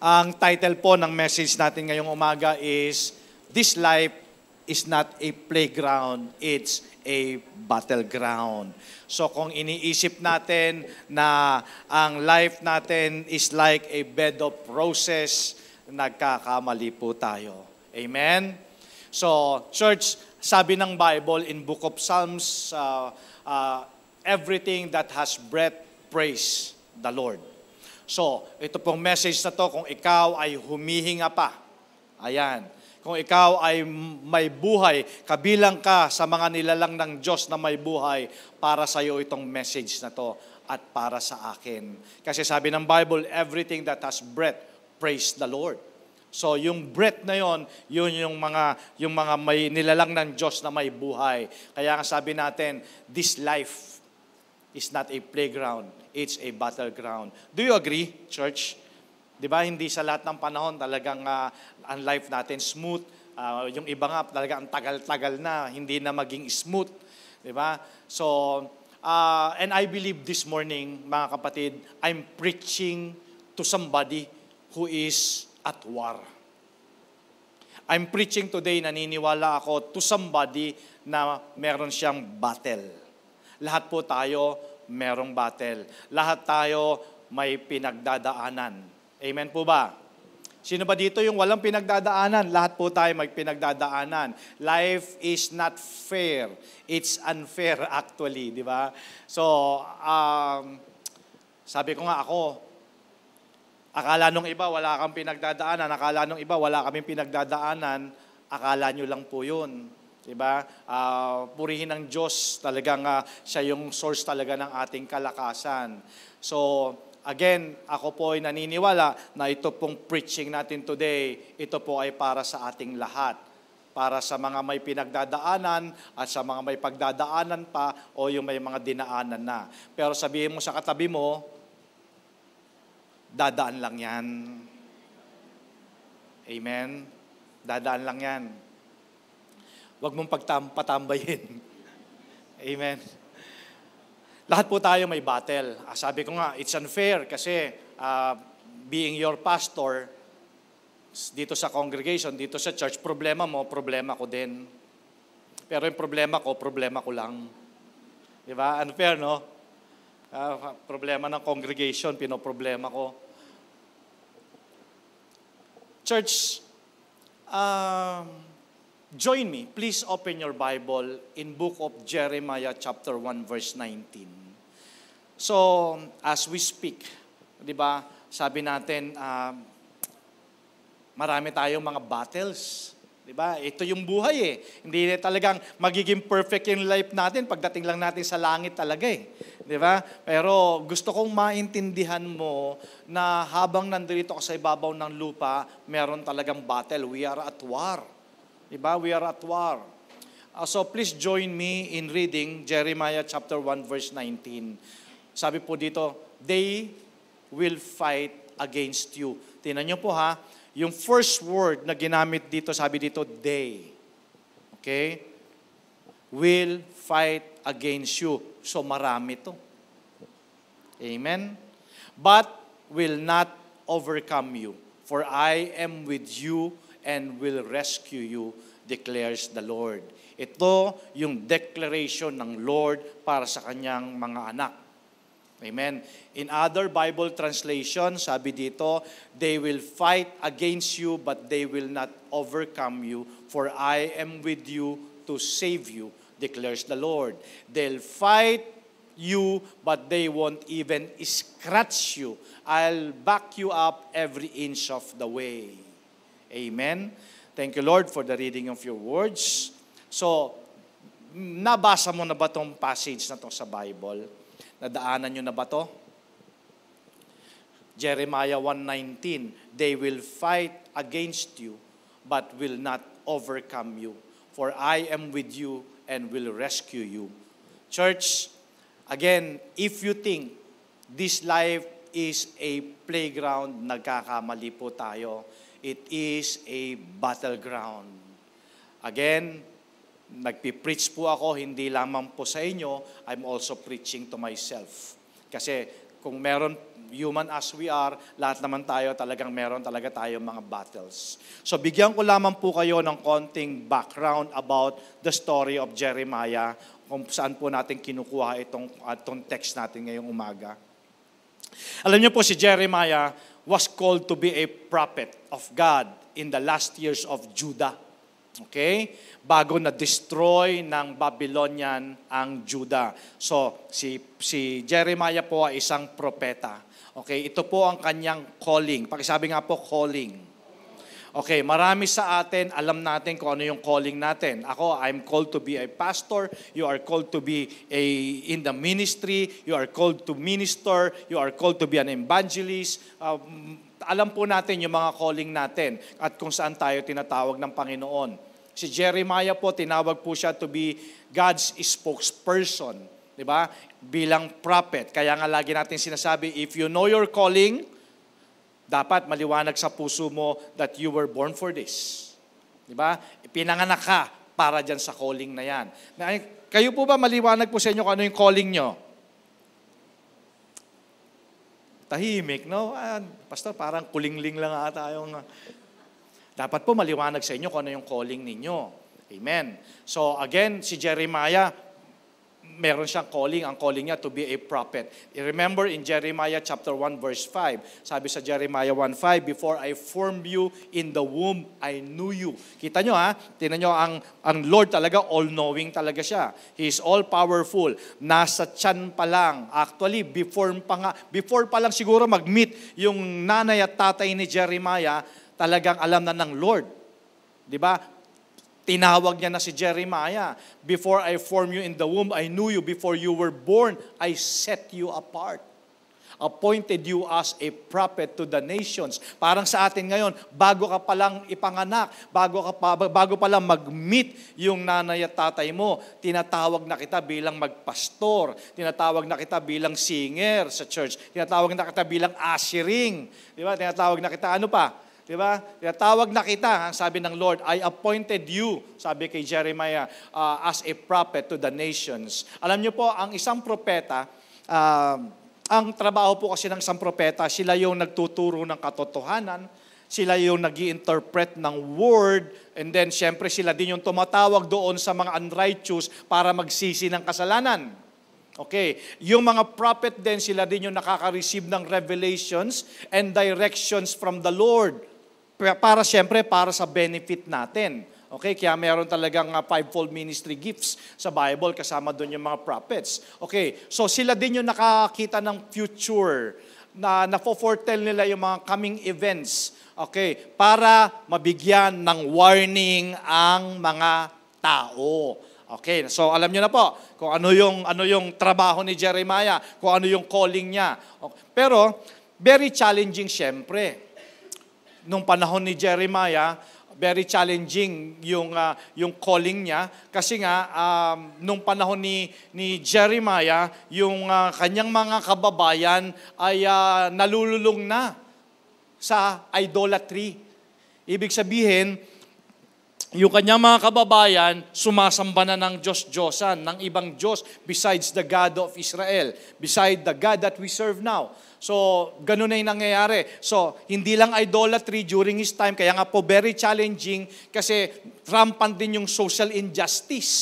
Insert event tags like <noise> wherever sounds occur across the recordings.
Ang title po ng message natin ngayong umaga is, This Life is not a playground, it's a battleground. So kung iniisip natin na ang life natin is like a bed of roses, nagkakamali po tayo. Amen? So, church, sabi ng Bible in Book of Psalms, uh, uh, everything that has breath, praise the Lord. So, ito pong message na to kung ikaw ay humihinga pa. Ayan. Kung ikaw ay may buhay, kabilang ka sa mga nilalang ng Diyos na may buhay, para sa iyo itong message na to at para sa akin. Kasi sabi ng Bible, everything that has breath, praise the Lord. So yung breath na yon, yun yung mga yung mga may nilalang ng Diyos na may buhay. Kaya nga sabi natin, this life is not a playground it's a battleground. Do you agree, church? Di ba, hindi sa lahat ng panahon talagang uh, ang life natin smooth. Uh, yung iba nga talaga ang tagal-tagal na, hindi na maging smooth. Di ba? So, uh, and I believe this morning, mga kapatid, I'm preaching to somebody who is at war. I'm preaching today, naniniwala ako, to somebody na meron siyang battle. Lahat po tayo merong battle. Lahat tayo may pinagdadaanan. Amen po ba? Sino ba dito yung walang pinagdadaanan? Lahat po tayo may pinagdadaanan. Life is not fair. It's unfair actually, di ba? So, um, sabi ko nga ako, akala nung iba wala kang pinagdadaanan, akala nung iba wala kaming pinagdadaanan, akala nyo lang po yun. Diba? Uh, purihin ng Diyos talagang uh, siya yung source talaga ng ating kalakasan. So, again, ako po ay naniniwala na ito pong preaching natin today, ito po ay para sa ating lahat para sa mga may pinagdadaanan at sa mga may pagdadaanan pa o yung may mga dinaanan na. Pero sabihin mo sa katabi mo, dadaan lang yan. Amen? Dadaan lang yan. Huwag mong pagpatambayin. <laughs> Amen. Lahat po tayo may battle. Ah, sabi ko nga, it's unfair kasi uh, being your pastor, dito sa congregation, dito sa church, problema mo, problema ko din. Pero yung problema ko, problema ko lang. Di ba? Unfair, no? Uh, problema ng congregation, pinoproblema ko. Church, um, uh, Join me, please open your Bible in book of Jeremiah chapter 1 verse 19. So, as we speak, 'di ba? Sabi natin uh, marami tayong mga battles. 'Di ba? Ito yung buhay eh. Hindi talagang magiging perfect yung life natin pagdating lang natin sa langit talaga eh. 'Di ba? Pero gusto kong maintindihan mo na habang nandito ka sa ibabaw ng lupa, meron talagang battle. We are at war. Diba? We are at war. Uh, so please join me in reading Jeremiah chapter 1 verse 19. Sabi po dito, they will fight against you. Tinan niyo po ha, yung first word na ginamit dito, sabi dito, they. Okay? Will fight against you. So marami to. Amen? But will not overcome you, for I am with you and will rescue you, declares the Lord. Ito yung declaration ng Lord para sa kanyang mga anak. Amen. In other Bible translation, sabi dito, they will fight against you but they will not overcome you for I am with you to save you, declares the Lord. They'll fight you but they won't even scratch you. I'll back you up every inch of the way. Amen. Thank you, Lord, for the reading of your words. So, nabasa mo na ba tong passage na to sa Bible? Nadaanan nyo na ba to? Jeremiah 1.19, They will fight against you, but will not overcome you. For I am with you and will rescue you. Church, again, if you think this life is a playground, nagkakamali po tayo It is a battleground. Again, nagpipreach po ako, hindi lamang po sa inyo, I'm also preaching to myself. Kasi kung meron human as we are, lahat naman tayo, talagang meron talaga tayo mga battles. So bigyan ko lamang po kayo ng konting background about the story of Jeremiah, kung saan po natin kinukuha itong, itong text natin ngayong umaga. Alam niyo po si Jeremiah, was called to be a prophet of God in the last years of Judah. Okay? Bago na destroy ng Babylonian ang Judah. So si si Jeremiah po ay isang propeta. Okay, ito po ang kanyang calling. Pakisabi nga po calling. Okay, marami sa atin, alam natin kung ano yung calling natin. Ako, I'm called to be a pastor. You are called to be a, in the ministry. You are called to minister. You are called to be an evangelist. Um, alam po natin yung mga calling natin at kung saan tayo tinatawag ng Panginoon. Si Jeremiah po, tinawag po siya to be God's spokesperson. Di ba? Bilang prophet. Kaya nga lagi natin sinasabi, if you know your calling, dapat maliwanag sa puso mo that you were born for this. Di ba? Pinanganak ka para dyan sa calling na yan. Kayo po ba maliwanag po sa inyo kung ano yung calling nyo? Tahimik, no? Ah, pastor, parang kulingling lang ata yung... Ah. Dapat po maliwanag sa inyo kung ano yung calling ninyo. Amen. So again, si Jeremiah, meron siyang calling. Ang calling niya to be a prophet. Remember in Jeremiah chapter 1 verse 5, sabi sa Jeremiah 1.5, Before I formed you in the womb, I knew you. Kita nyo ha, tinan nyo, ang, ang Lord talaga, all-knowing talaga siya. He is all-powerful. Nasa tiyan pa lang. Actually, before pa, nga, before pa lang siguro mag-meet yung nanay at tatay ni Jeremiah, talagang alam na ng Lord. 'Di ba? Tinawag niya na si Jeremiah, Before I formed you in the womb, I knew you. Before you were born, I set you apart. Appointed you as a prophet to the nations. Parang sa atin ngayon, bago ka palang ipanganak, bago, ka pa, bago palang mag-meet yung nanay at tatay mo, tinatawag na kita bilang magpastor, tinatawag na kita bilang singer sa church, tinatawag na kita bilang ashering, di ba? tinatawag na kita ano pa, Di ba? Tinatawag na kita, ang sabi ng Lord, I appointed you, sabi kay Jeremiah, uh, as a prophet to the nations. Alam niyo po, ang isang propeta, uh, ang trabaho po kasi ng isang propeta, sila yung nagtuturo ng katotohanan, sila yung nag interpret ng word, and then syempre sila din yung tumatawag doon sa mga unrighteous para magsisi ng kasalanan. Okay, yung mga prophet din, sila din yung nakaka-receive ng revelations and directions from the Lord para siyempre para sa benefit natin. Okay, kaya mayroon talagang ah, fivefold ministry gifts sa Bible kasama doon yung mga prophets. Okay, so sila din yung nakakita ng future na nafo-foretell nila yung mga coming events. Okay, para mabigyan ng warning ang mga tao. Okay, so alam niyo na po kung ano yung ano yung trabaho ni Jeremiah, kung ano yung calling niya. Okay. Pero very challenging syempre nung panahon ni Jeremiah, very challenging yung uh, yung calling niya kasi nga um, nung panahon ni ni Jeremiah yung uh, kanyang mga kababayan ay uh, nalululong na sa idolatry. Ibig sabihin, yung kanyang mga kababayan, sumasamba na ng Diyos-Diyosan, ng ibang Diyos besides the God of Israel, beside the God that we serve now. So, ganun na yung nangyayari. So, hindi lang idolatry during his time, kaya nga po very challenging kasi rampant din yung social injustice.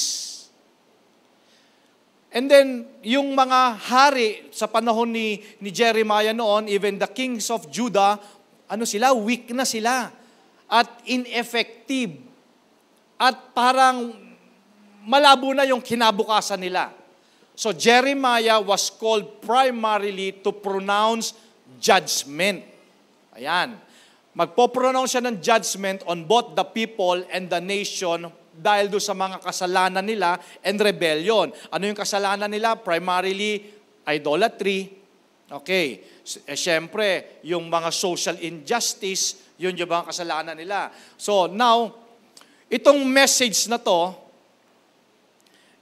And then, yung mga hari sa panahon ni, ni Jeremiah noon, even the kings of Judah, ano sila? Weak na sila. At ineffective. At parang malabo na yung kinabukasan nila. So Jeremiah was called primarily to pronounce judgment. Ayan. Magpo-pronounce siya ng judgment on both the people and the nation dahil do sa mga kasalanan nila and rebellion. Ano yung kasalanan nila? Primarily, idolatry. Okay. Siyempre, eh, yung mga social injustice, yun yung mga kasalanan nila. So now, itong message na to,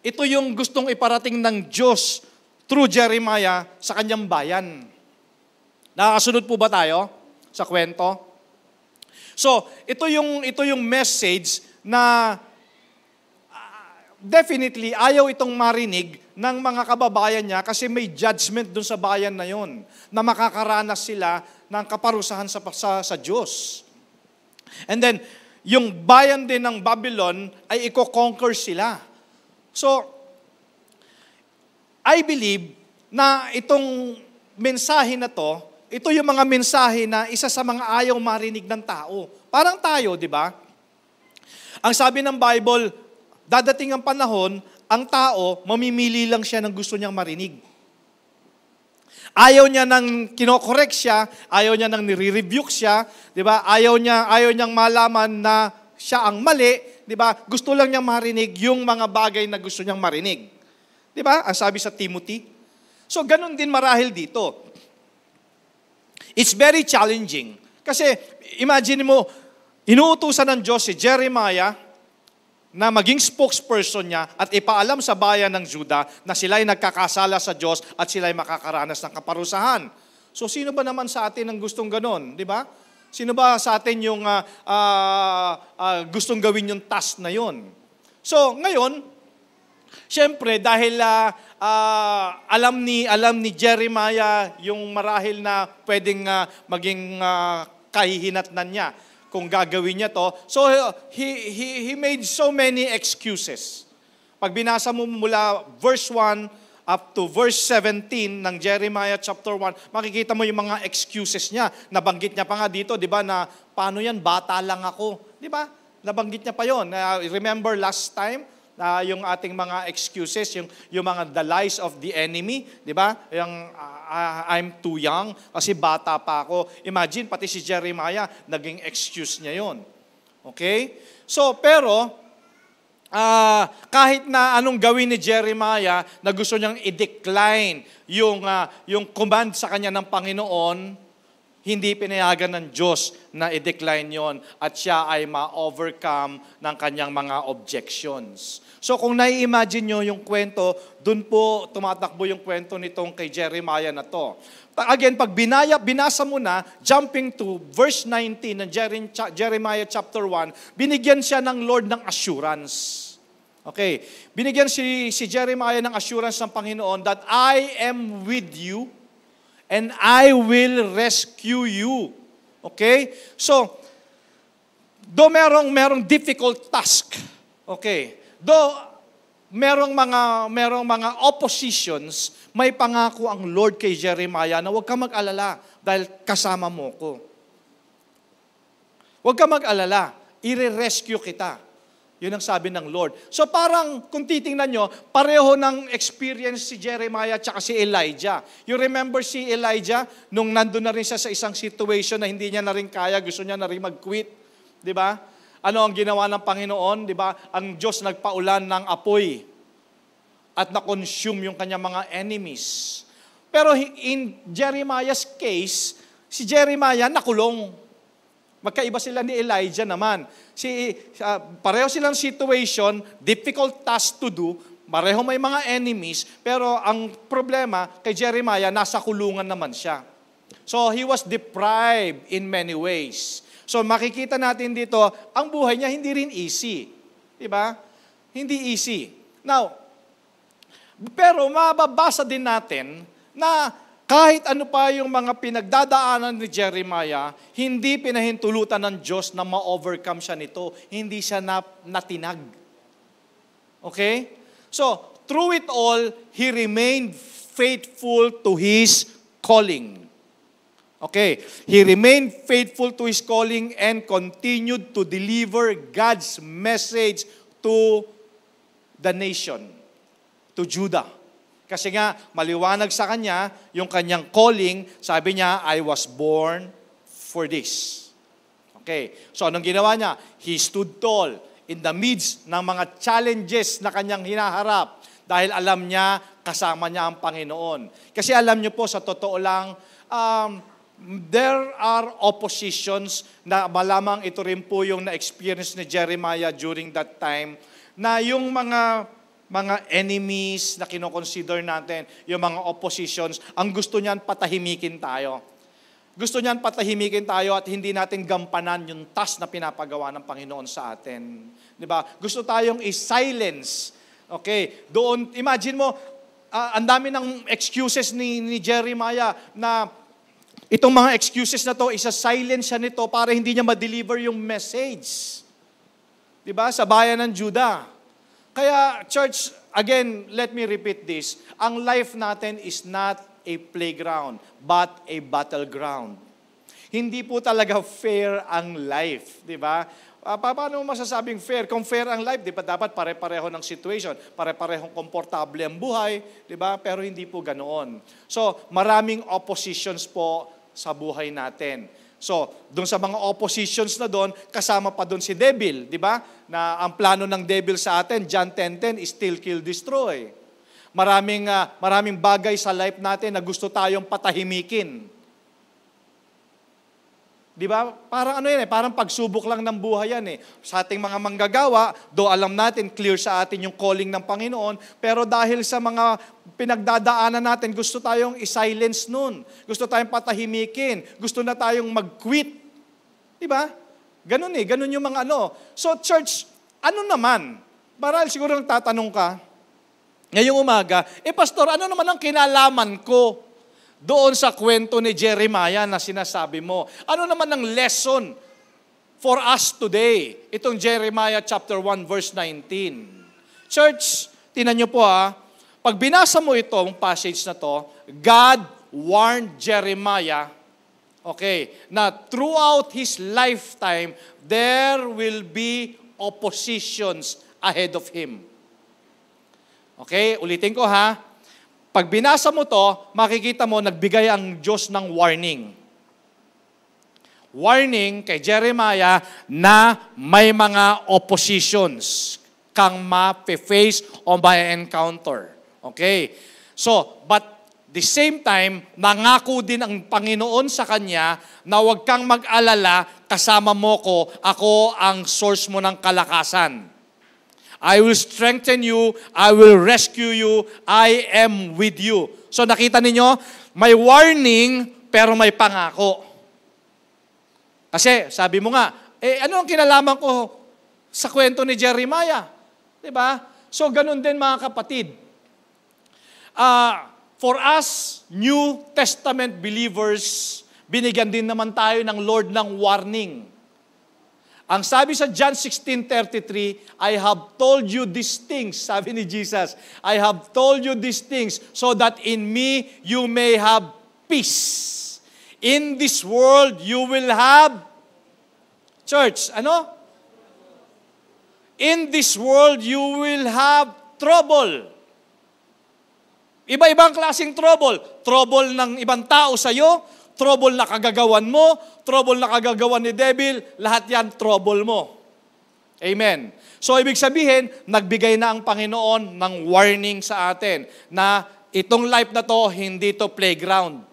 ito yung gustong iparating ng Diyos through Jeremiah sa kanyang bayan. Nakakasunod po ba tayo sa kwento? So, ito yung ito yung message na uh, definitely ayaw itong marinig ng mga kababayan niya kasi may judgment doon sa bayan na yon na makakaranas sila ng kaparusahan sa, sa, sa Diyos. And then, yung bayan din ng Babylon ay iko-conquer sila. So, I believe na itong mensahe na to, ito yung mga mensahe na isa sa mga ayaw marinig ng tao. Parang tayo, di ba? Ang sabi ng Bible, dadating ang panahon, ang tao, mamimili lang siya ng gusto niyang marinig. Ayaw niya nang kinokorek siya, ayaw niya nang nire-rebuke siya, di ba? Ayaw niya, ayaw niyang malaman na siya ang mali, 'di ba? Gusto lang niyang marinig yung mga bagay na gusto niyang marinig. 'Di ba? Ang sabi sa Timothy. So ganun din marahil dito. It's very challenging. Kasi imagine mo, inuutusan ng Diyos si Jeremiah na maging spokesperson niya at ipaalam sa bayan ng Juda na sila ay nagkakasala sa Diyos at sila ay makakaranas ng kaparusahan. So sino ba naman sa atin ang gustong ganon, di ba? Sino ba sa atin yung uh, uh, uh, gustong gawin yung task na yon? So, ngayon, syempre dahil uh, uh, alam ni alam ni Jeremiah yung marahil na pwedeng uh, maging uh, kahihinatnan niya kung gagawin niya to. So he, he, he made so many excuses. Pag binasa mo mula verse 1 up to verse 17 ng Jeremiah chapter 1, makikita mo yung mga excuses niya. Nabanggit niya pa nga dito, di ba, na paano yan, bata lang ako. Di ba? Nabanggit niya pa yon. Uh, remember last time, na uh, yung ating mga excuses, yung, yung mga the lies of the enemy, di ba? Yung uh, I'm too young kasi bata pa ako. Imagine, pati si Jeremiah, naging excuse niya yon. Okay? So, pero, uh, kahit na anong gawin ni Jeremiah na gusto niyang i-decline yung, uh, yung command sa kanya ng Panginoon, hindi pinayagan ng Diyos na i-decline yon at siya ay ma-overcome ng kanyang mga objections. So kung nai-imagine nyo yung kwento, dun po tumatakbo yung kwento nitong kay Jeremiah na to again, pag binaya, binasa mo na, jumping to verse 19 ng Jeremiah chapter 1, binigyan siya ng Lord ng assurance. Okay, binigyan si, si Jeremiah ng assurance ng Panginoon that I am with you and I will rescue you. Okay? So, do merong merong difficult task. Okay. Do merong mga merong mga oppositions, may pangako ang Lord kay Jeremiah na huwag ka mag-alala dahil kasama mo ko. Huwag ka mag-alala, ire-rescue kita. Yun ang sabi ng Lord. So parang kung titingnan nyo, pareho ng experience si Jeremiah at si Elijah. You remember si Elijah nung nandun na rin siya sa isang situation na hindi niya na rin kaya, gusto niya na rin mag-quit. ba? Diba? Ano ang ginawa ng Panginoon? Di ba? Ang Diyos nagpaulan ng apoy at na-consume yung kanyang mga enemies. Pero in Jeremiah's case, si Jeremiah nakulong. Magkaiba sila ni Elijah naman. Si, uh, pareho silang situation, difficult task to do, pareho may mga enemies, pero ang problema kay Jeremiah, nasa kulungan naman siya. So he was deprived in many ways. So makikita natin dito, ang buhay niya hindi rin easy. 'Di ba? Hindi easy. Now, pero mababasa din natin na kahit ano pa yung mga pinagdadaanan ni Jeremiah, hindi pinahintulutan ng Diyos na ma-overcome siya nito. Hindi siya na, natinag. Okay? So, through it all, he remained faithful to his calling. Okay, he remained faithful to his calling and continued to deliver God's message to the nation, to Judah. Kasi nga, maliwanag sa kanya yung kanyang calling. Sabi niya, I was born for this. Okay, so anong ginawa niya? He stood tall in the midst ng mga challenges na kanyang hinaharap dahil alam niya kasama niya ang Panginoon. Kasi alam niyo po, sa totoo lang, um, there are oppositions na malamang ito rin po yung na-experience ni Jeremiah during that time na yung mga mga enemies na kinoconsider natin, yung mga oppositions, ang gusto niyan patahimikin tayo. Gusto niyan patahimikin tayo at hindi natin gampanan yung task na pinapagawa ng Panginoon sa atin. 'Di ba? Gusto tayong i-silence. Okay, doon imagine mo uh, ang dami ng excuses ni, ni Jeremiah na Itong mga excuses na to, isa-silence siya nito para hindi niya ma-deliver yung message. Di ba? Sa bayan ng Juda. Kaya, church, again, let me repeat this. Ang life natin is not a playground, but a battleground. Hindi po talaga fair ang life, di ba? Ah, paano masasabing fair? Kung fair ang life, di ba dapat pare-pareho ng situation, pare-parehong komportable ang buhay, di ba? Pero hindi po ganoon. So, maraming oppositions po sa buhay natin. So, doon sa mga oppositions na doon, kasama pa doon si devil, di ba? Na ang plano ng devil sa atin, John 10.10, is still kill, destroy. Maraming, uh, maraming bagay sa life natin na gusto tayong patahimikin. Di ba? Parang ano yan eh, parang pagsubok lang ng buhay yan eh. Sa ating mga manggagawa, do alam natin, clear sa atin yung calling ng Panginoon, pero dahil sa mga pinagdadaanan natin, gusto tayong isilence nun. Gusto tayong patahimikin. Gusto na tayong mag-quit. Di ba? Ganun eh, ganun yung mga ano. So church, ano naman? Baral, siguro nagtatanong ka, ngayong umaga, eh pastor, ano naman ang kinalaman ko? doon sa kwento ni Jeremiah na sinasabi mo. Ano naman ang lesson for us today? Itong Jeremiah chapter 1 verse 19. Church, tinan niyo po ha, pag binasa mo itong passage na to, God warned Jeremiah Okay, na throughout his lifetime, there will be oppositions ahead of him. Okay, ulitin ko ha pag binasa mo to, makikita mo nagbigay ang Diyos ng warning. Warning kay Jeremiah na may mga oppositions kang ma-face o ma-encounter. Okay? So, but the same time, nangako din ang Panginoon sa kanya na huwag kang mag-alala, kasama mo ko, ako ang source mo ng kalakasan. I will strengthen you. I will rescue you. I am with you. So nakita ninyo, may warning pero may pangako. Kasi sabi mo nga, eh ano ang kinalaman ko sa kwento ni Jeremiah? 'Di ba? So ganun din mga kapatid. Uh, for us New Testament believers, binigyan din naman tayo ng Lord ng warning ang sabi sa John 16:33, I have told you these things, <laughs> sabi ni Jesus. I have told you these things so that in me you may have peace. In this world you will have church, ano? In this world you will have trouble. Iba-ibang klaseng trouble. Trouble ng ibang tao sa iyo, Trouble na kagagawan mo, trouble na kagagawan ni devil, lahat yan trouble mo. Amen. So ibig sabihin, nagbigay na ang Panginoon ng warning sa atin na itong life na to, hindi to playground.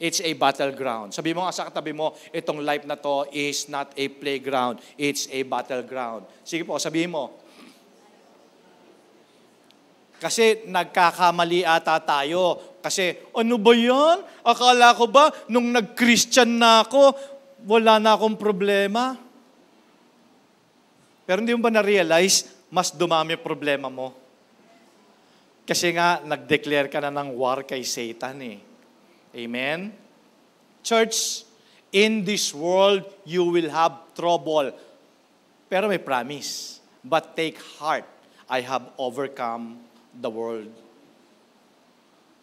It's a battleground. Sabi mo nga sa katabi mo, itong life na to is not a playground. It's a battleground. Sige po, sabihin mo. Kasi nagkakamali ata tayo kasi ano ba yan? Akala ko ba nung nag-Christian na ako, wala na akong problema? Pero hindi mo ba na-realize, mas dumami problema mo? Kasi nga, nag-declare ka na ng war kay Satan eh. Amen? Church, in this world, you will have trouble. Pero may promise. But take heart, I have overcome the world.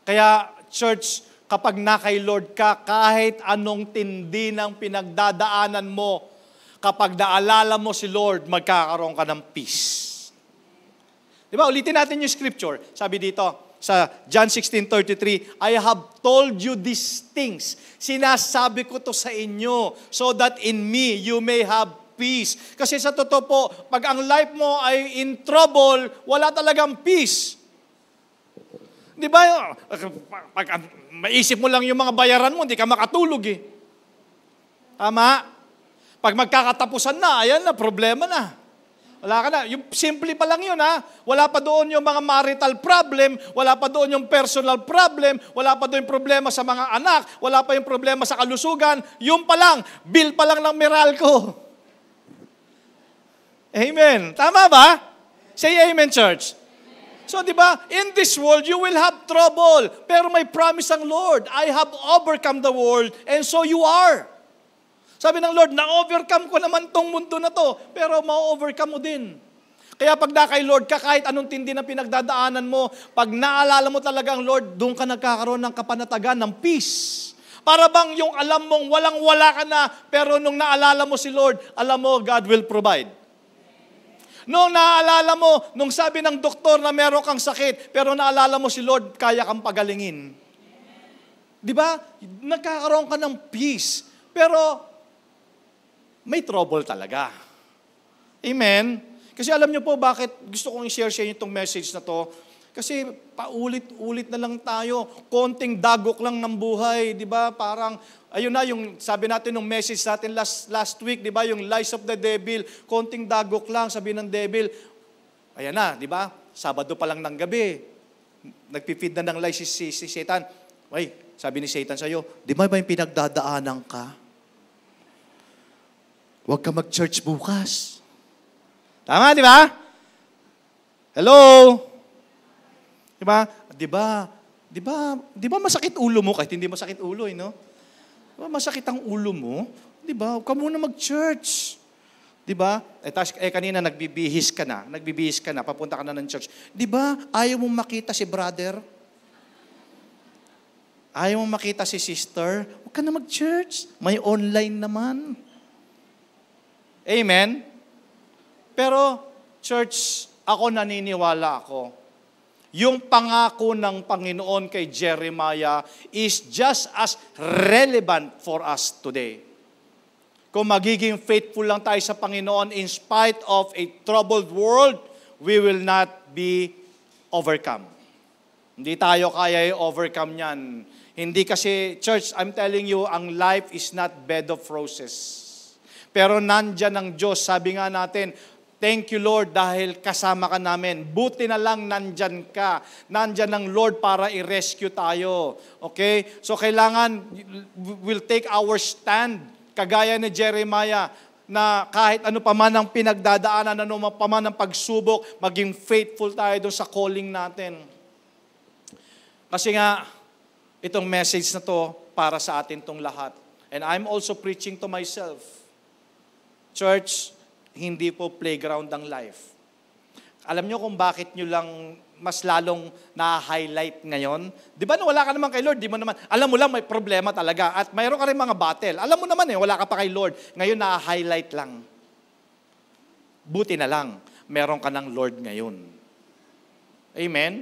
Kaya church, kapag na kay Lord ka, kahit anong tindi ng pinagdadaanan mo, kapag naalala mo si Lord, magkakaroon ka ng peace. Di ba? Ulitin natin yung scripture. Sabi dito, sa John 16.33, I have told you these things. Sinasabi ko to sa inyo so that in me you may have peace. Kasi sa totoo po, pag ang life mo ay in trouble, wala talagang peace. Di ba? Pag, maisip mo lang yung mga bayaran mo, hindi ka makatulog eh. Tama? Pag magkakatapusan na, ayan na, problema na. Wala ka na. Yung simple pa lang yun, ha? Wala pa doon yung mga marital problem, wala pa doon yung personal problem, wala pa doon yung problema sa mga anak, wala pa yung problema sa kalusugan. Yung pa lang, bill pa lang ng Meralco. Amen. Tama ba? Say amen, church. So, di ba? In this world, you will have trouble. Pero may promise ang Lord. I have overcome the world, and so you are. Sabi ng Lord, na-overcome ko naman tong mundo na to, pero ma-overcome mo din. Kaya pag na kay Lord ka, kahit anong tindi na pinagdadaanan mo, pag naalala mo talaga ang Lord, doon ka nagkakaroon ng kapanatagan, ng peace. Para bang yung alam mong walang-wala ka na, pero nung naalala mo si Lord, alam mo, God will provide. Noong naalala mo, nung sabi ng doktor na meron kang sakit, pero naalala mo si Lord, kaya kang pagalingin. Di ba? Nagkakaroon ka ng peace. Pero, may trouble talaga. Amen? Kasi alam niyo po bakit gusto kong i-share sa inyo itong message na to. Kasi paulit-ulit na lang tayo. Konting dagok lang ng buhay, di ba? Parang Ayun na yung sabi natin nung message natin last, last week, di ba? Yung lies of the devil, konting dagok lang, sabi ng devil. Ayan na, di ba? Sabado pa lang ng gabi. Nagpi-feed na ng lies si, si, si Satan. Hoy, sabi ni Satan sa iyo, di ba ba yung pinagdadaanan ka? Huwag ka mag-church bukas. Tama, di ba? Hello? Di ba? Di ba? Di ba? Di ba masakit ulo mo kahit hindi masakit ulo, eh, no? Oh, masakit ang ulo mo. Di ba? Huwag ka muna mag-church. Di ba? Eh, eh, kanina nagbibihis ka na. Nagbibihis ka na. Papunta ka na ng church. Di ba? Ayaw mong makita si brother. Ayaw mong makita si sister. Huwag ka na mag-church. May online naman. Amen? Pero, church, ako naniniwala ako yung pangako ng Panginoon kay Jeremiah is just as relevant for us today. Kung magiging faithful lang tayo sa Panginoon in spite of a troubled world, we will not be overcome. Hindi tayo kaya i-overcome yan. Hindi kasi, church, I'm telling you, ang life is not bed of roses. Pero nandyan ang Diyos. Sabi nga natin, Thank you, Lord, dahil kasama ka namin. Buti na lang nandyan ka. Nandyan ang Lord para i-rescue tayo. Okay? So kailangan, we'll take our stand. Kagaya ni Jeremiah, na kahit ano pa man ang pinagdadaanan, ano pa man ang pagsubok, maging faithful tayo doon sa calling natin. Kasi nga, itong message na to para sa atin tong lahat. And I'm also preaching to myself. Church, hindi po playground ang life. Alam nyo kung bakit nyo lang mas lalong na-highlight ngayon? Di ba wala ka naman kay Lord, di mo naman, alam mo lang may problema talaga at mayroon ka rin mga battle. Alam mo naman eh, wala ka pa kay Lord. Ngayon na-highlight lang. Buti na lang, meron ka ng Lord ngayon. Amen?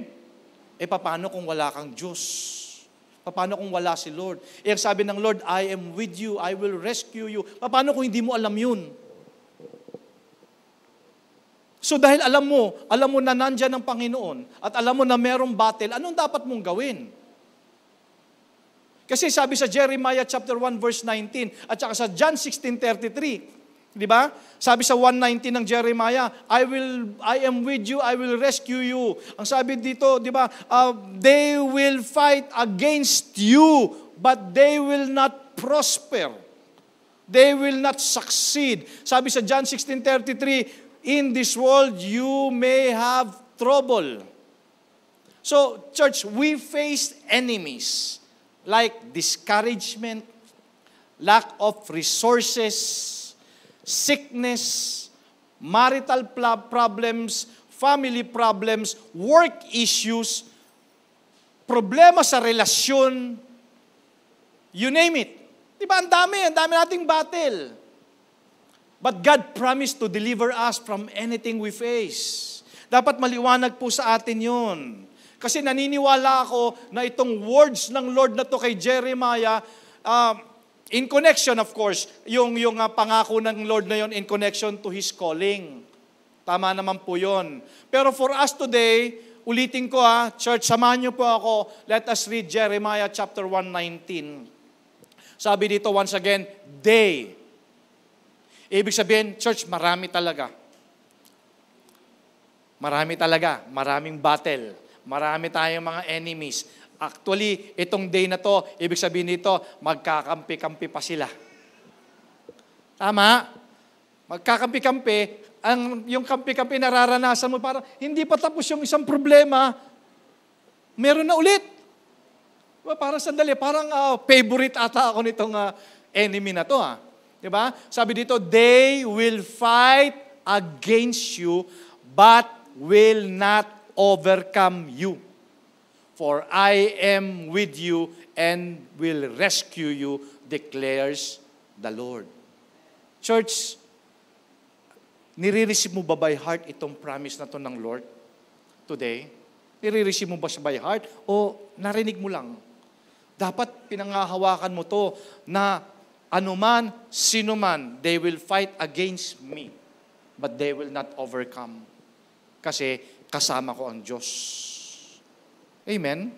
E paano kung wala kang Diyos? Paano kung wala si Lord? E ang sabi ng Lord, I am with you, I will rescue you. Paano kung hindi mo alam yun? So dahil alam mo, alam mo na nandyan ang Panginoon at alam mo na merong battle, anong dapat mong gawin? Kasi sabi sa Jeremiah chapter 1 verse 19 at saka sa John 16:33, di ba? Sabi sa 119 ng Jeremiah, I will I am with you, I will rescue you. Ang sabi dito, di ba? Uh, they will fight against you, but they will not prosper. They will not succeed. Sabi sa John 16:33, in this world you may have trouble. So, church, we face enemies like discouragement, lack of resources, sickness, marital problems, family problems, work issues, problema sa relasyon, you name it. Di ba? Ang dami, ang dami nating battle. But God promised to deliver us from anything we face. Dapat maliwanag po sa atin yun. Kasi naniniwala ako na itong words ng Lord na to kay Jeremiah, uh, in connection of course, yung, yung uh, pangako ng Lord na yon in connection to His calling. Tama naman po yon. Pero for us today, ulitin ko ha, ah, church, samahan niyo po ako. Let us read Jeremiah chapter 119. Sabi dito once again, They, Ibig sabihin, church, marami talaga. Marami talaga. Maraming battle. Marami tayong mga enemies. Actually, itong day na to, ibig sabihin nito, magkakampi-kampi pa sila. Tama? Magkakampi-kampi, ang, yung kampi-kampi nararanasan mo, para hindi pa tapos yung isang problema, meron na ulit. Diba, parang sandali, parang uh, favorite ata ako nitong uh, enemy na to. Ah. Diba? Sabi dito, they will fight against you, but will not overcome you. For I am with you and will rescue you, declares the Lord. Church, nire-receive mo ba by heart itong promise na to ng Lord today? Nire-receive mo ba siya by heart? O narinig mo lang? Dapat pinangahawakan mo to na anuman, sinuman, they will fight against me, but they will not overcome. Kasi kasama ko ang Diyos. Amen?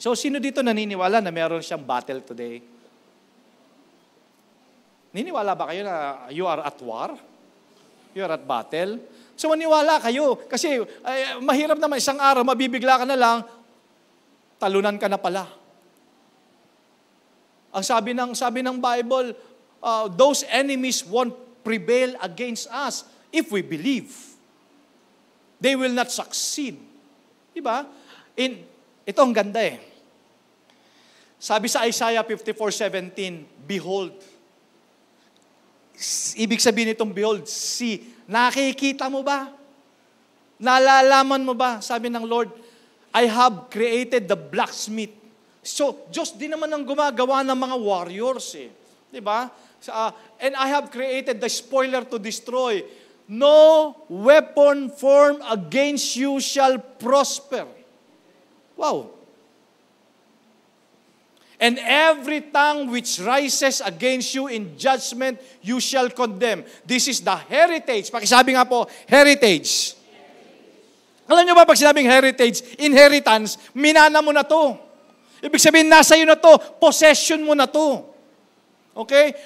So, sino dito naniniwala na meron siyang battle today? Niniwala ba kayo na you are at war? You are at battle? So, maniwala kayo. Kasi eh, mahirap naman isang araw, mabibigla ka na lang, talunan ka na pala. Ang sabi ng sabi ng Bible, uh, those enemies won't prevail against us if we believe. They will not succeed. Diba? In, ito ang ganda eh. Sabi sa Isaiah 54:17, behold. Ibig sabihin itong behold, see. Nakikita mo ba? Nalalaman mo ba? Sabi ng Lord, I have created the blacksmith So, Diyos din naman ang gumagawa ng mga warriors eh. Di ba? Uh, and I have created the spoiler to destroy. No weapon formed against you shall prosper. Wow. And every tongue which rises against you in judgment, you shall condemn. This is the heritage. Pakisabi nga po, heritage. heritage. Alam nyo ba pag sinabing heritage, inheritance, minana mo na to. Ibig sabihin, nasa iyo na to. Possession mo na to. Okay?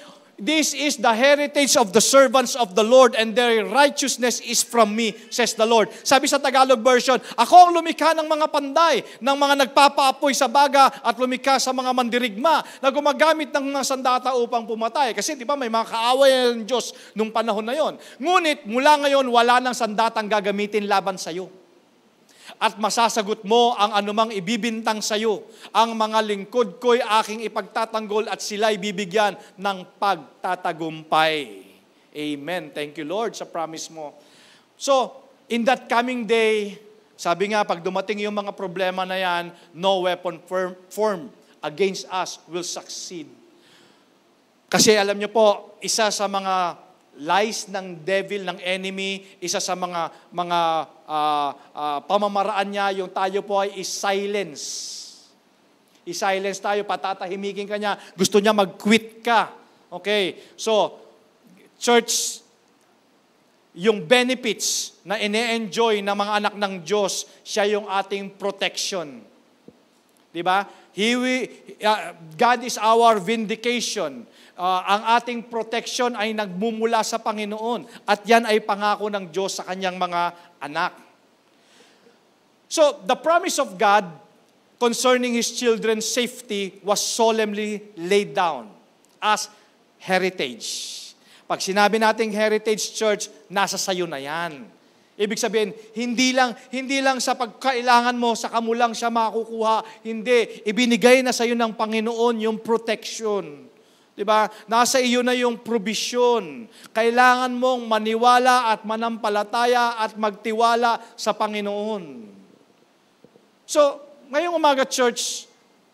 This is the heritage of the servants of the Lord and their righteousness is from me, says the Lord. Sabi sa Tagalog version, ako ang lumikha ng mga panday, ng mga nagpapaapoy sa baga at lumikha sa mga mandirigma na gumagamit ng mga sandata upang pumatay. Kasi di ba may mga kaaway ng Diyos nung panahon na yon. Ngunit mula ngayon, wala ng sandatang gagamitin laban sa iyo at masasagot mo ang anumang ibibintang sa iyo. Ang mga lingkod ko'y aking ipagtatanggol at sila'y bibigyan ng pagtatagumpay. Amen. Thank you, Lord, sa promise mo. So, in that coming day, sabi nga, pag dumating yung mga problema na yan, no weapon firm, formed against us will succeed. Kasi alam niyo po, isa sa mga lies ng devil, ng enemy, isa sa mga, mga uh, uh, pamamaraan niya, yung tayo po ay is-silence. I-silence tayo, patatahimikin ka niya. Gusto niya mag-quit ka. Okay, so, church, yung benefits na ine-enjoy ng mga anak ng Diyos, siya yung ating protection. Di ba? He, uh, God is our vindication. Uh, ang ating protection ay nagmumula sa Panginoon. At yan ay pangako ng Diyos sa kanyang mga anak. So, the promise of God concerning His children's safety was solemnly laid down as heritage. Pag sinabi nating heritage church, nasa sayo na yan. Ibig sabihin, hindi lang, hindi lang sa pagkailangan mo, sa kamulang siya makukuha. Hindi. Ibinigay na sa iyo ng Panginoon yung protection. 'di ba? Nasa iyo na yung provision. Kailangan mong maniwala at manampalataya at magtiwala sa Panginoon. So, ngayong umaga church,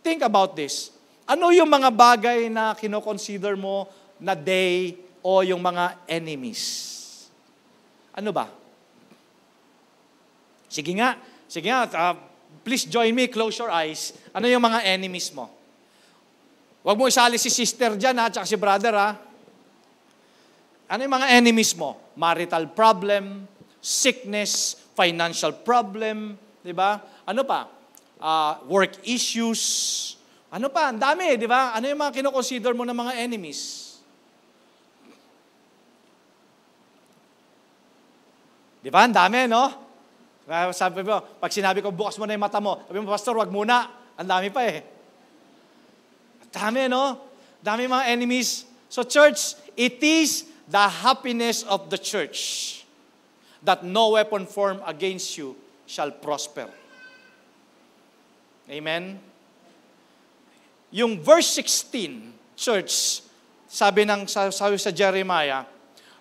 think about this. Ano yung mga bagay na kinoconsider mo na day o yung mga enemies? Ano ba? Sige nga, sige nga, uh, please join me, close your eyes. Ano yung mga enemies mo? Huwag mo isali si sister dyan ha, tsaka si brother ha. Ano yung mga enemies mo? Marital problem, sickness, financial problem, di ba? Ano pa? Uh, work issues. Ano pa? Ang dami, di ba? Ano yung mga kinoconsider mo ng mga enemies? Di ba? Ang dami, no? Uh, sabi mo, pag sinabi ko, bukas mo na yung mata mo. Sabi mo, Pastor, wag muna. Ang dami pa eh. Dami, no? Dami mga enemies. So church, it is the happiness of the church that no weapon formed against you shall prosper. Amen? Yung verse 16, church, sabi ng sabi sa Jeremiah,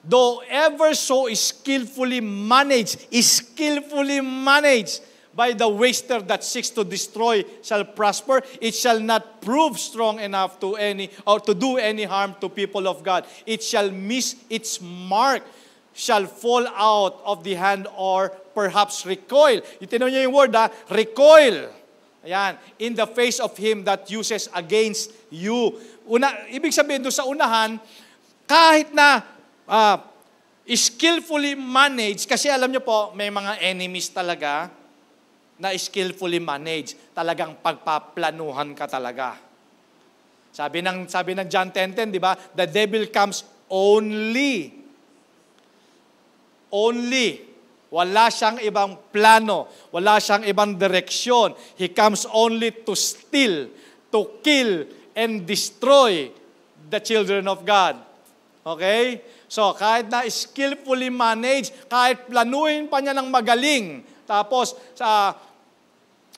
though ever so skillfully managed, skillfully managed by the waster that seeks to destroy shall prosper, it shall not prove strong enough to any or to do any harm to people of God. It shall miss its mark, shall fall out of the hand or perhaps recoil. Itinaw niya yung word ha, recoil. Ayan, in the face of him that uses against you. Una, ibig sabihin doon sa unahan, kahit na uh, skillfully manage, kasi alam niyo po, may mga enemies talaga na skillfully manage. Talagang pagpaplanuhan ka talaga. Sabi ng, sabi ng John 10.10, 10, di ba? The devil comes only. Only. Wala siyang ibang plano. Wala siyang ibang direksyon. He comes only to steal, to kill, and destroy the children of God. Okay? So, kahit na skillfully manage, kahit planuhin pa niya ng magaling, tapos sa uh,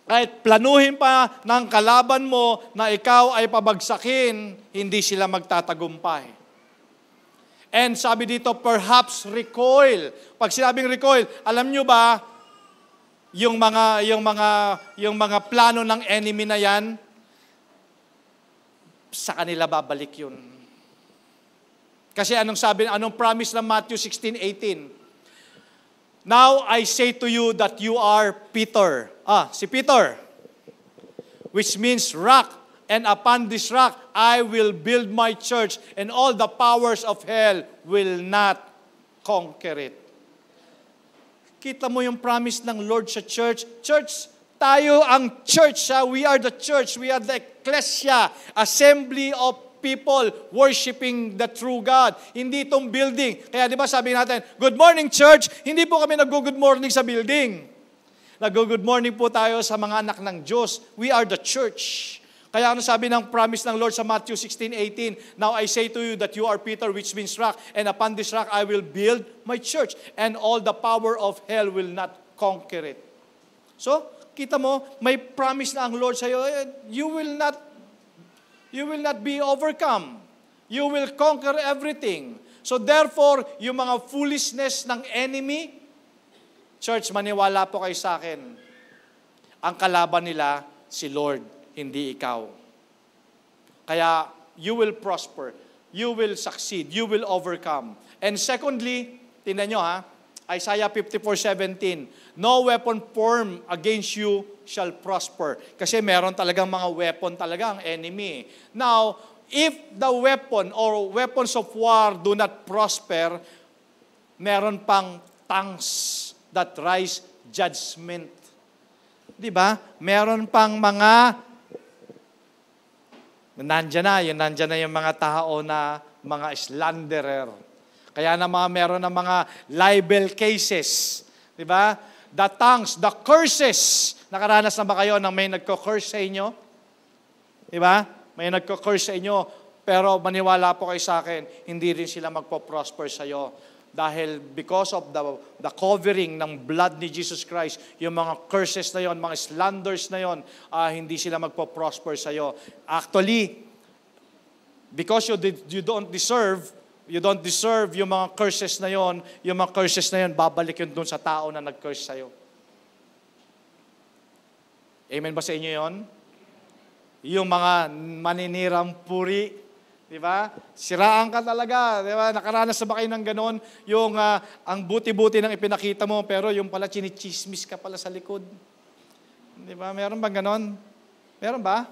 kahit planuhin pa ng kalaban mo na ikaw ay pabagsakin, hindi sila magtatagumpay. And sabi dito, perhaps recoil. Pag sinabing recoil, alam nyo ba, yung mga, yung mga, yung mga plano ng enemy na yan, sa kanila babalik yun. Kasi anong sabi, anong promise ng Matthew 16:18? Now I say to you that you are Peter. Ah, si Peter. Which means rock. And upon this rock, I will build my church and all the powers of hell will not conquer it. Kita mo yung promise ng Lord sa church. Church, tayo ang church. Ha? We are the church. We are the ecclesia, assembly of people worshiping the true God. Hindi itong building. Kaya di ba sabi natin, Good morning church! Hindi po kami nag-good morning sa building. Nag-good morning po tayo sa mga anak ng Diyos. We are the church. Kaya ano sabi ng promise ng Lord sa Matthew 16:18? Now I say to you that you are Peter which means rock and upon this rock I will build my church and all the power of hell will not conquer it. So, kita mo, may promise na ang Lord sa iyo, eh, you will not you will not be overcome. You will conquer everything. So therefore, yung mga foolishness ng enemy, church, maniwala po kayo sa akin. Ang kalaban nila, si Lord, hindi ikaw. Kaya, you will prosper. You will succeed. You will overcome. And secondly, tinan nyo ha, Isaiah 54:17, No weapon formed against you shall prosper. Kasi meron talagang mga weapon talaga ang enemy. Now, if the weapon or weapons of war do not prosper, meron pang tongues that rise judgment. 'Di ba? Meron pang mga nandiyan na, yun nandiyan na yung mga tao na mga slanderer kaya na mga meron ng mga libel cases. Di ba? The tongues, the curses. Nakaranas na ba kayo ng may nagko-curse sa inyo? Di ba? May nagko-curse sa inyo, pero maniwala po kayo sa akin, hindi rin sila magpo-prosper sa iyo. Dahil because of the, the covering ng blood ni Jesus Christ, yung mga curses na yon, mga slanders na yon, uh, hindi sila magpo-prosper sa iyo. Actually, because you, did, you don't deserve, You don't deserve yung mga curses na yon. Yung mga curses na yon, babalik yun dun sa tao na nag-curse sa'yo. Amen ba sa inyo yon? Yung mga maninirang puri, di ba? Siraan ka talaga, di ba? Nakaranas ba kayo ng ganon? Yung uh, ang buti-buti ng ipinakita mo, pero yung pala chinichismis ka pala sa likod. Di ba? Meron bang ganon? Meron ba?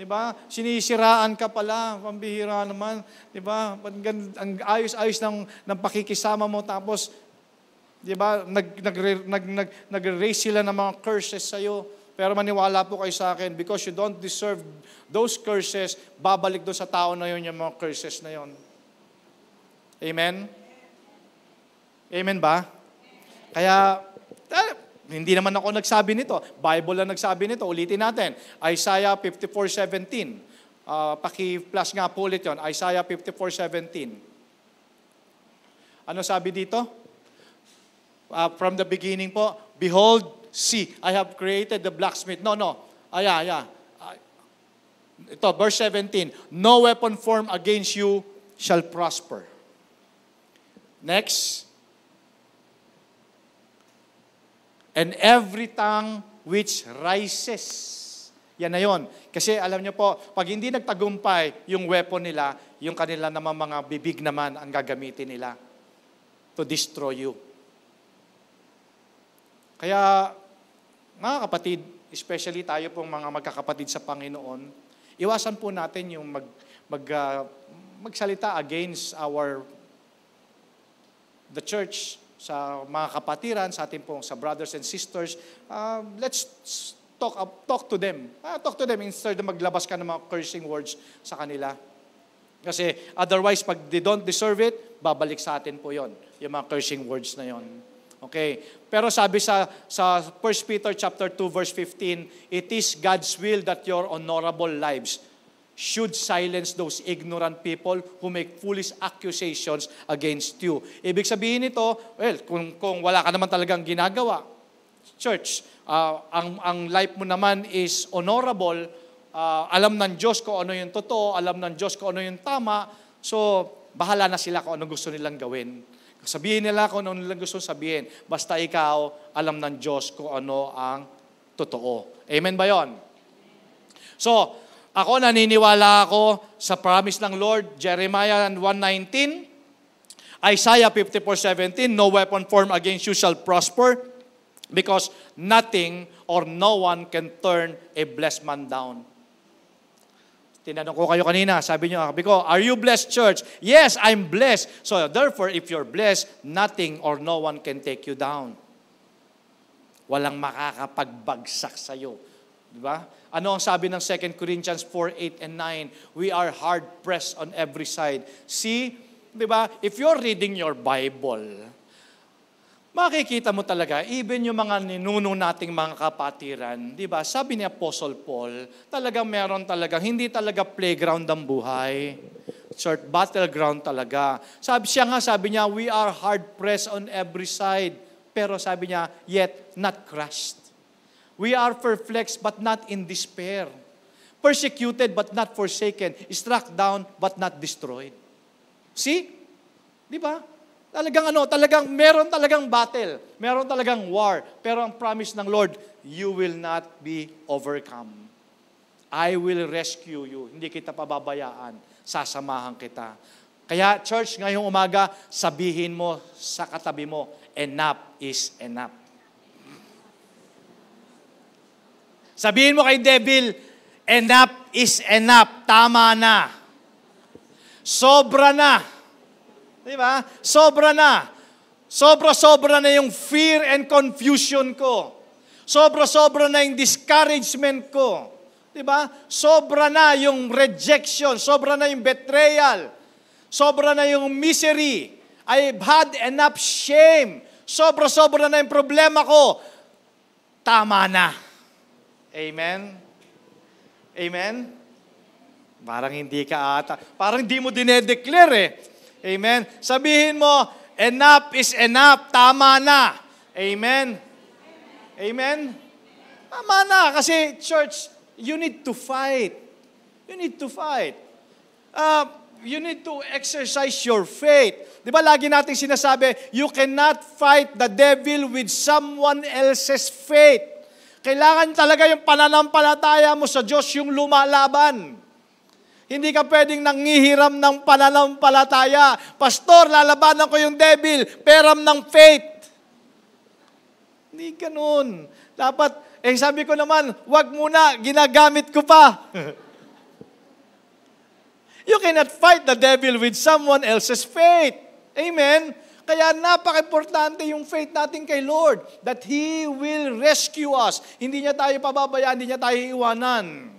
'di ba? Sinisiraan ka pala, pambihira naman, 'di ba? Ang ayos-ayos ng ng pakikisama mo tapos 'di ba, nag nag nag, nag, nag sila ng mga curses sa iyo. Pero maniwala po kayo sa akin because you don't deserve those curses, babalik do sa tao na 'yon yung mga curses na 'yon. Amen. Amen ba? Kaya eh, hindi naman ako nagsabi nito. Bible ang nagsabi nito. Ulitin natin. Isaiah 54.17. Uh, ah, paki-flash nga po ulit yun. Isaiah 54.17. Ano sabi dito? Uh, from the beginning po, Behold, see, I have created the blacksmith. No, no. Aya, ah, aya. ito, verse 17. No weapon formed against you shall prosper. Next. and every tongue which rises. Yan na yon. Kasi alam niyo po, pag hindi nagtagumpay yung weapon nila, yung kanila naman mga bibig naman ang gagamitin nila to destroy you. Kaya, mga kapatid, especially tayo pong mga magkakapatid sa Panginoon, iwasan po natin yung mag, mag, uh, magsalita against our the church sa mga kapatiran, sa ating pong sa brothers and sisters, uh, let's talk uh, talk to them. Uh, talk to them instead na maglabas ka ng mga cursing words sa kanila. Kasi otherwise, pag they don't deserve it, babalik sa atin po yon yung mga cursing words na yon Okay? Pero sabi sa, sa 1 Peter chapter 2, verse 15, It is God's will that your honorable lives should silence those ignorant people who make foolish accusations against you. Ibig sabihin nito, well, kung, kung wala ka naman talagang ginagawa, church, uh, ang, ang life mo naman is honorable, uh, alam ng Diyos ko ano yung totoo, alam ng Diyos ko ano yung tama, so bahala na sila kung ano gusto nilang gawin. Sabihin nila kung ano nilang gusto sabihin. Basta ikaw, alam ng Diyos kung ano ang totoo. Amen ba yon? So, ako naniniwala ako sa promise ng Lord, Jeremiah 1.19, Isaiah 54.17, No weapon formed against you shall prosper because nothing or no one can turn a blessed man down. Tinanong ko kayo kanina, sabi niyo, sabi ko, are you blessed church? Yes, I'm blessed. So therefore, if you're blessed, nothing or no one can take you down. Walang makakapagbagsak sa'yo. Di ba? Ano ang sabi ng 2 Corinthians 4, 8, and 9? We are hard-pressed on every side. See, di ba, if you're reading your Bible, makikita mo talaga, even yung mga ninuno nating mga kapatiran, di ba, sabi ni Apostle Paul, talagang meron talaga, hindi talaga playground ang buhay. Short battleground talaga. Sabi siya nga, sabi niya, we are hard pressed on every side. Pero sabi niya, yet not crushed. We are perplexed but not in despair. Persecuted but not forsaken. Struck down but not destroyed. See? Di ba? Talagang ano, talagang meron talagang battle. Meron talagang war. Pero ang promise ng Lord, you will not be overcome. I will rescue you. Hindi kita pababayaan. Sasamahan kita. Kaya church, ngayong umaga, sabihin mo sa katabi mo, enough is enough. Sabihin mo kay devil, enough is enough. Tama na. Sobra na. Di ba? Sobra na. Sobra-sobra na yung fear and confusion ko. Sobra-sobra na yung discouragement ko. Di ba? Sobra na yung rejection. Sobra na yung betrayal. Sobra na yung misery. I've had enough shame. Sobra-sobra na yung problema ko. Tama na. Amen? Amen? Parang hindi ka ata. Parang hindi mo dinedeclare eh. Amen? Sabihin mo, enough is enough. Tama na. Amen? Amen? Tama na. Kasi church, you need to fight. You need to fight. Uh, you need to exercise your faith. Di ba lagi nating sinasabi, you cannot fight the devil with someone else's faith. Kailangan talaga yung pananampalataya mo sa Diyos yung lumalaban. Hindi ka pwedeng nangihiram ng pananampalataya. Pastor, lalabanan ko yung devil. Peram ng faith. Hindi ganun. Dapat, eh sabi ko naman, wag muna, ginagamit ko pa. <laughs> you cannot fight the devil with someone else's faith. Amen? Kaya napaka-importante yung faith natin kay Lord that He will rescue us. Hindi niya tayo pababayaan, hindi niya tayo iwanan.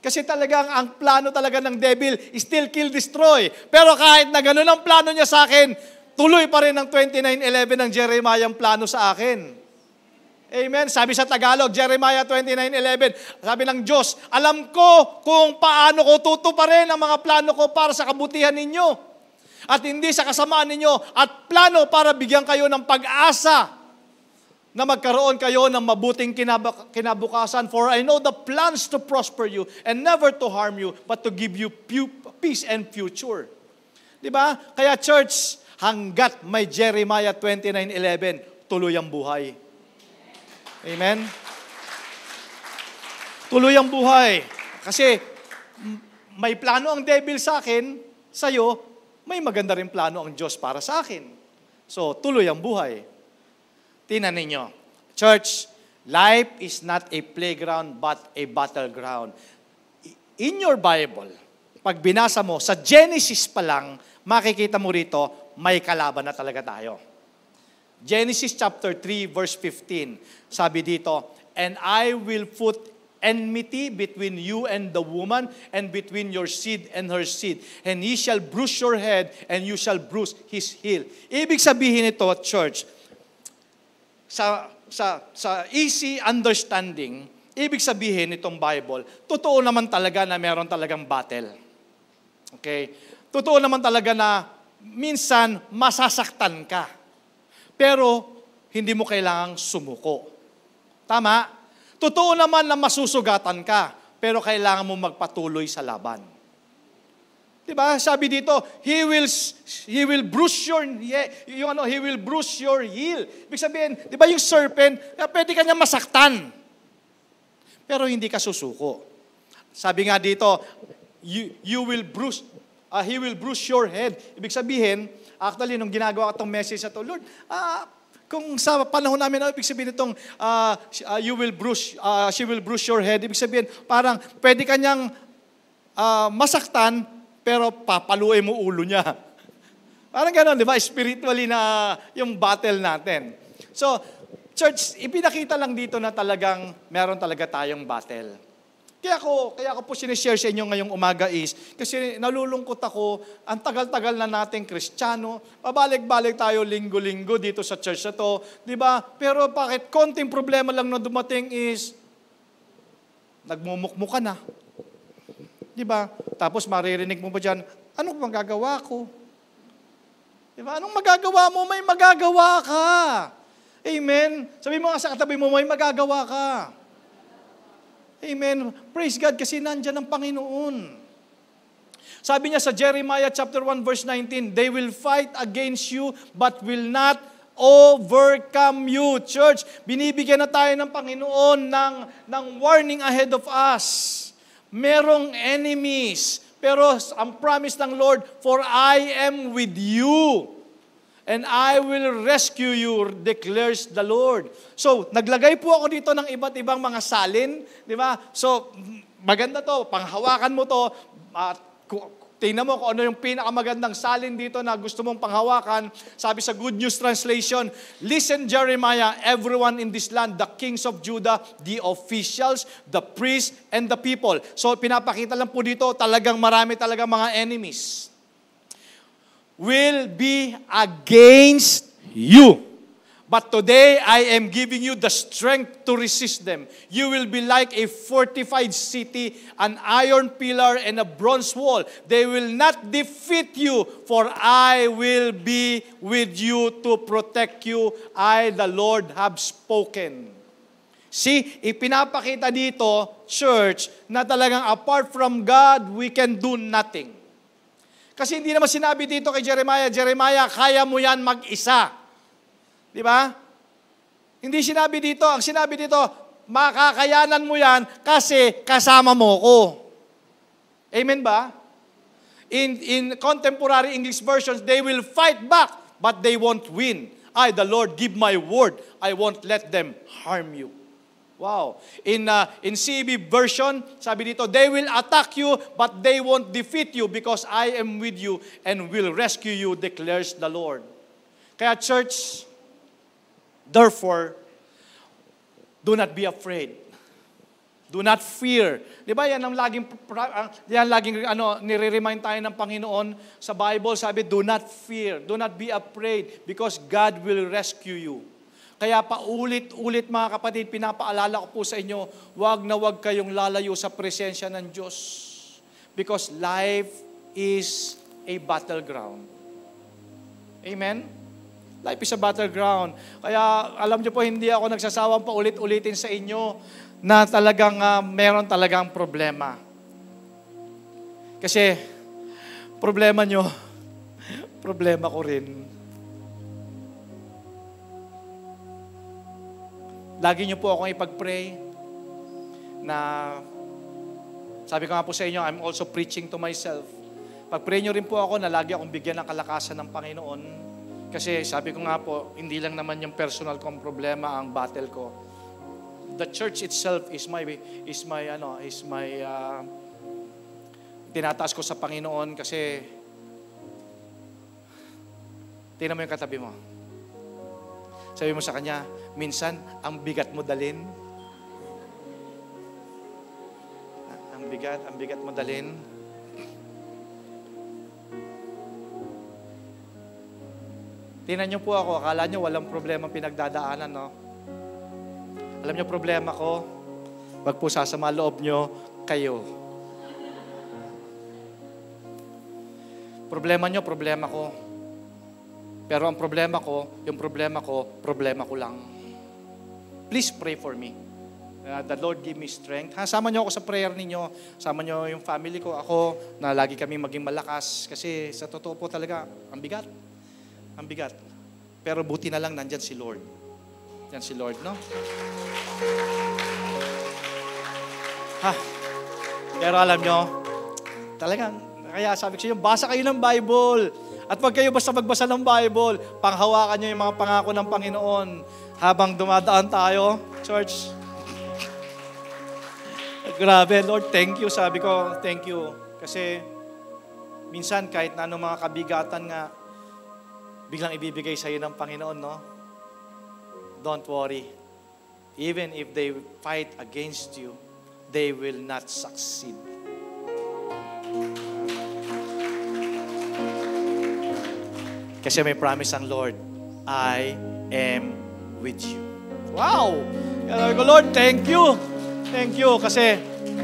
Kasi talagang ang plano talaga ng devil, still kill, destroy. Pero kahit na ganun ang plano niya sa akin, tuloy pa rin ang 29.11 ng Jeremiah ang plano sa akin. Amen. Sabi sa Tagalog, Jeremiah 29.11, sabi ng Diyos, alam ko kung paano ko tutuparin ang mga plano ko para sa kabutihan ninyo at hindi sa kasamaan ninyo at plano para bigyan kayo ng pag-asa na magkaroon kayo ng mabuting kinabukasan. For I know the plans to prosper you and never to harm you, but to give you peace and future. Di ba? Kaya church, hanggat may Jeremiah 29.11, tuloy ang buhay. Amen? Tuloy ang buhay. Kasi may plano ang devil sa akin, sa'yo, may maganda rin plano ang Diyos para sa akin. So, tuloy ang buhay. Tinan ninyo. Church, life is not a playground but a battleground. In your Bible, pag binasa mo, sa Genesis pa lang, makikita mo rito, may kalaban na talaga tayo. Genesis chapter 3 verse 15, sabi dito, And I will put enmity between you and the woman, and between your seed and her seed. And he shall bruise your head, and you shall bruise his heel. Ibig sabihin ito, church, sa, sa, sa easy understanding, ibig sabihin itong Bible, totoo naman talaga na meron talagang battle. Okay? Totoo naman talaga na minsan masasaktan ka. Pero hindi mo kailangang sumuko. Tama? Totoo naman na masusugatan ka, pero kailangan mo magpatuloy sa laban. 'Di ba? Sabi dito, he will he will bruise your yung ano, he will bruise your heel. Ibig sabihin, 'di ba yung serpent, pwede kanya masaktan. Pero hindi ka susuko. Sabi nga dito, you, you will bruise uh, he will bruise your head. Ibig sabihin, actually nung ginagawa ko tong message sa to, Lord, ah, kung sa panahon namin, ano ibig sabihin itong uh, ah, ah, you will bruise, uh, she will bruise your head? Ibig sabihin, parang pwede kanyang uh, masaktan, pero papaluin mo ulo niya. <laughs> Parang gano'n, di ba? Spiritually na yung battle natin. So, church, ipinakita lang dito na talagang meron talaga tayong battle. Kaya ako, kaya ako po sinishare sa inyo ngayong umaga is, kasi nalulungkot ako, ang tagal-tagal na nating kristyano, pabalik-balik tayo linggo-linggo dito sa church na to, di ba? Pero bakit konting problema lang na dumating is, nagmumukmo ka na. Di ba? Tapos maririnig mo ba dyan, ano bang gagawa ko? Di ba? Anong magagawa mo? May magagawa ka. Amen? Sabi mo nga sa katabi mo, may magagawa ka. Amen. Praise God kasi nandiyan ang Panginoon. Sabi niya sa Jeremiah chapter 1 verse 19, they will fight against you but will not overcome you. Church, binibigyan na tayo ng Panginoon ng, ng warning ahead of us. Merong enemies. Pero ang promise ng Lord, for I am with you and I will rescue you, declares the Lord. So, naglagay po ako dito ng iba't ibang mga salin, di ba? So, maganda to, panghawakan mo to, at tingnan mo kung ano yung pinakamagandang salin dito na gusto mong panghawakan. Sabi sa Good News Translation, Listen Jeremiah, everyone in this land, the kings of Judah, the officials, the priests, and the people. So pinapakita lang po dito, talagang marami talaga mga enemies will be against you. But today, I am giving you the strength to resist them. You will be like a fortified city, an iron pillar, and a bronze wall. They will not defeat you, for I will be with you to protect you. I, the Lord, have spoken. See, ipinapakita dito, church, na talagang apart from God, we can do nothing. Kasi hindi naman sinabi dito kay Jeremiah, Jeremiah, kaya mo yan mag-isa. Di ba? Hindi sinabi dito, ang sinabi dito, makakayanan mo yan kasi kasama mo ko. Amen ba? In, in contemporary English versions, they will fight back, but they won't win. I, the Lord, give my word. I won't let them harm you. Wow. In, uh, in CB version, sabi dito, they will attack you, but they won't defeat you because I am with you and will rescue you, declares the Lord. Kaya church, therefore, do not be afraid. Do not fear. Di ba yan ang laging, ah, yan laging ano, nire-remind tayo ng Panginoon sa Bible. Sabi, do not fear. Do not be afraid because God will rescue you. Kaya paulit-ulit mga kapatid, pinapaalala ko po sa inyo, huwag na huwag kayong lalayo sa presensya ng Diyos. Because life is a battleground. Amen? Life is a battleground. Kaya alam niyo po, hindi ako nagsasawang paulit-ulitin sa inyo na talagang uh, meron talagang problema. Kasi problema nyo, <laughs> problema ko rin. Lagi niyo po akong ipag-pray na sabi ko nga po sa inyo, I'm also preaching to myself. Pag-pray niyo rin po ako na lagi akong bigyan ng kalakasan ng Panginoon. Kasi sabi ko nga po, hindi lang naman yung personal kong problema ang battle ko. The church itself is my is my ano, is my uh, tinataas ko sa Panginoon kasi tingnan mo yung katabi mo. Sabi mo sa kanya, minsan, ang bigat mo dalin. Ang bigat, ang bigat mo dalin. Tingnan niyo po ako, akala niyo walang problema pinagdadaanan, no? Alam niyo problema ko? Wag po sasama loob niyo, kayo. Problema niyo, problema ko. Pero ang problema ko, yung problema ko, problema ko lang. Please pray for me. Uh, the Lord give me strength. Ha, sama niyo ako sa prayer ninyo. Sama niyo yung family ko, ako, na lagi kami maging malakas. Kasi sa totoo po talaga, ang bigat. Ang bigat. Pero buti na lang nandyan si Lord. Yan si Lord, no? Ha? Pero alam nyo, talagang, kaya sabi ko sa inyo, basa kayo ng Bible at wag kayo basta magbasa ng Bible, panghawakan niyo yung mga pangako ng Panginoon habang dumadaan tayo, church. Grabe, Lord, thank you. Sabi ko, thank you. Kasi minsan kahit na anong mga kabigatan nga, biglang ibibigay sa iyo ng Panginoon, no? Don't worry. Even if they fight against you, they will not succeed. Kasi may promise ang Lord, I am with you. Wow! Kaya ko, Lord, thank you. Thank you. Kasi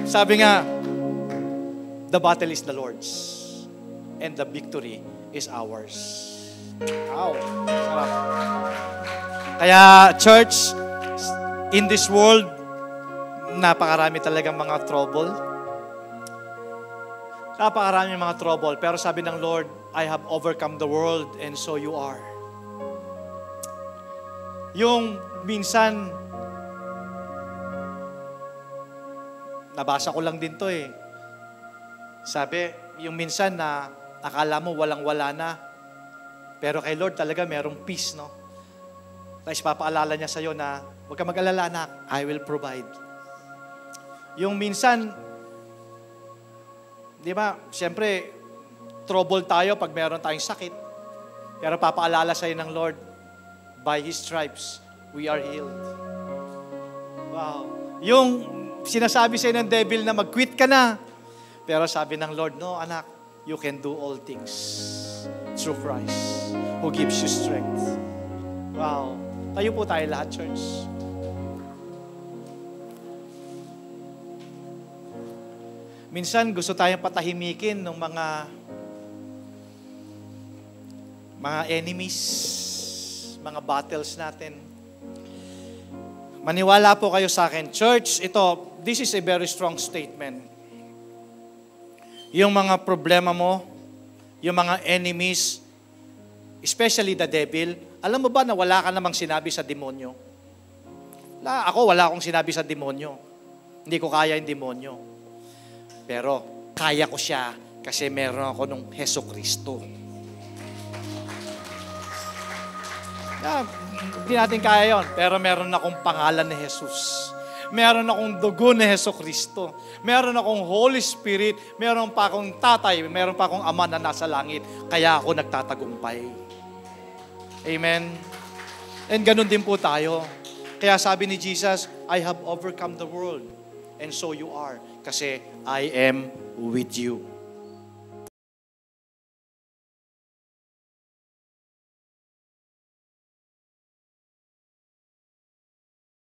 sabi nga, the battle is the Lord's. And the victory is ours. Wow! Sarap. Kaya, church, in this world, napakarami talaga mga trouble Napakarami mga trouble. Pero sabi ng Lord, I have overcome the world and so you are. Yung minsan, nabasa ko lang din to eh. Sabi, yung minsan na akala mo walang-wala na, pero kay Lord talaga merong peace, no? Tapos papaalala niya sa'yo na, huwag ka mag-alala anak, I will provide. Yung minsan, Di ba, siyempre, trouble tayo pag meron tayong sakit. Pero papaalala sa'yo ng Lord, by His stripes, we are healed. Wow. Yung sinasabi sa'yo ng devil na mag-quit ka na, pero sabi ng Lord, no anak, you can do all things through Christ who gives you strength. Wow. Tayo po tayo lahat, church. Minsan gusto tayong patahimikin ng mga mga enemies, mga battles natin. Maniwala po kayo sa akin. Church, ito, this is a very strong statement. Yung mga problema mo, yung mga enemies, especially the devil, alam mo ba na wala ka namang sinabi sa demonyo? La, ako, wala akong sinabi sa demonyo. Hindi ko kaya yung demonyo. Pero kaya ko siya kasi meron ako nung Heso Kristo. Yeah, hindi natin kaya yon pero meron akong pangalan ni Jesus. Meron akong dugo ni Heso Kristo. Meron akong Holy Spirit. Meron pa akong tatay. Meron pa akong ama na nasa langit. Kaya ako nagtatagumpay. Amen? And ganun din po tayo. Kaya sabi ni Jesus, I have overcome the world. And so you are. Kasi I am with you.